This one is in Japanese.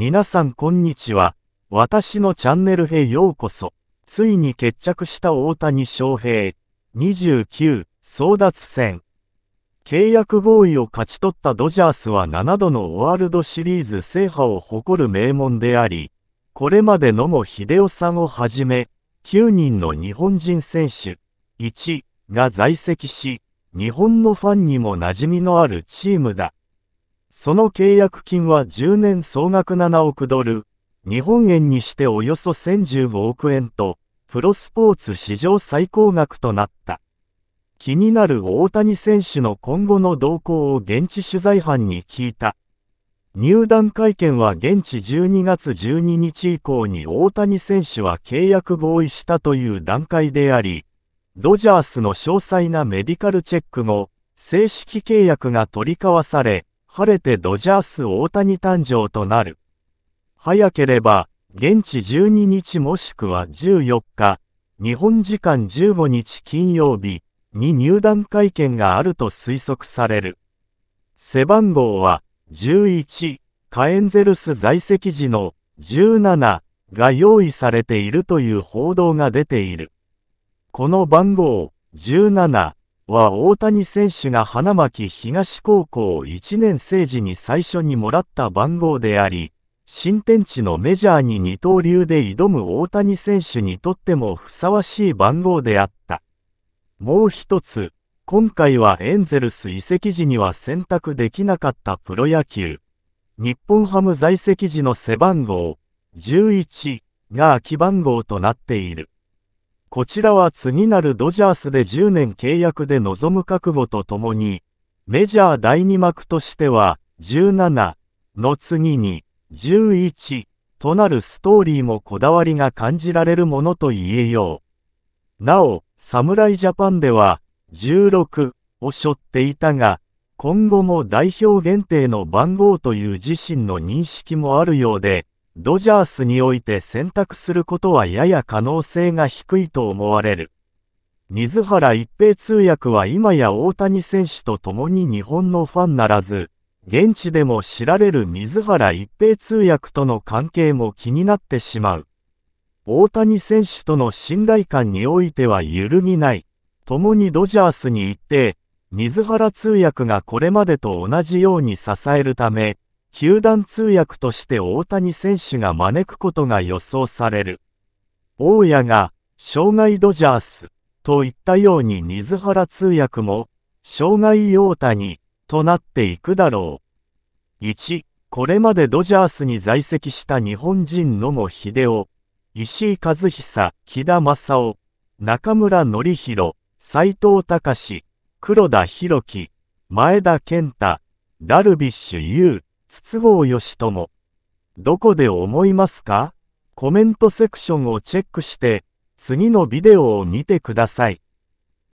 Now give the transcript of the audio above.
皆さんこんにちは。私のチャンネルへようこそ。ついに決着した大谷翔平。29、争奪戦。契約合意を勝ち取ったドジャースは7度のワールドシリーズ制覇を誇る名門であり、これまで野茂秀夫さんをはじめ、9人の日本人選手、1が在籍し、日本のファンにも馴染みのあるチームだ。その契約金は10年総額7億ドル、日本円にしておよそ1015億円と、プロスポーツ史上最高額となった。気になる大谷選手の今後の動向を現地取材班に聞いた。入団会見は現地12月12日以降に大谷選手は契約合意したという段階であり、ドジャースの詳細なメディカルチェック後、正式契約が取り交わされ、晴れてドジャース大谷誕生となる。早ければ、現地12日もしくは14日、日本時間15日金曜日に入団会見があると推測される。背番号は11、カエンゼルス在籍時の17が用意されているという報道が出ている。この番号17は大谷選手が花巻東高校1年生時に最初にもらった番号であり、新天地のメジャーに二刀流で挑む大谷選手にとってもふさわしい番号であった。もう一つ、今回はエンゼルス移籍時には選択できなかったプロ野球。日本ハム在籍時の背番号11が空き番号となっている。こちらは次なるドジャースで10年契約で臨む覚悟とともに、メジャー第2幕としては、17の次に、11となるストーリーもこだわりが感じられるものと言えよう。なお、侍ジャパンでは、16を背負っていたが、今後も代表限定の番号という自身の認識もあるようで、ドジャースにおいて選択することはやや可能性が低いと思われる。水原一平通訳は今や大谷選手と共に日本のファンならず、現地でも知られる水原一平通訳との関係も気になってしまう。大谷選手との信頼感においては揺るぎない。共にドジャースに行って、水原通訳がこれまでと同じように支えるため、球団通訳として大谷選手が招くことが予想される。大家が、障害ドジャース、といったように水原通訳も、障害大谷、となっていくだろう。1、これまでドジャースに在籍した日本人野茂秀夫、石井和久、木田正夫、中村則弘、斎藤隆、黒田博樹、前田健太、ダルビッシュ有、筒香義も。どこで思いますかコメントセクションをチェックして、次のビデオを見てください。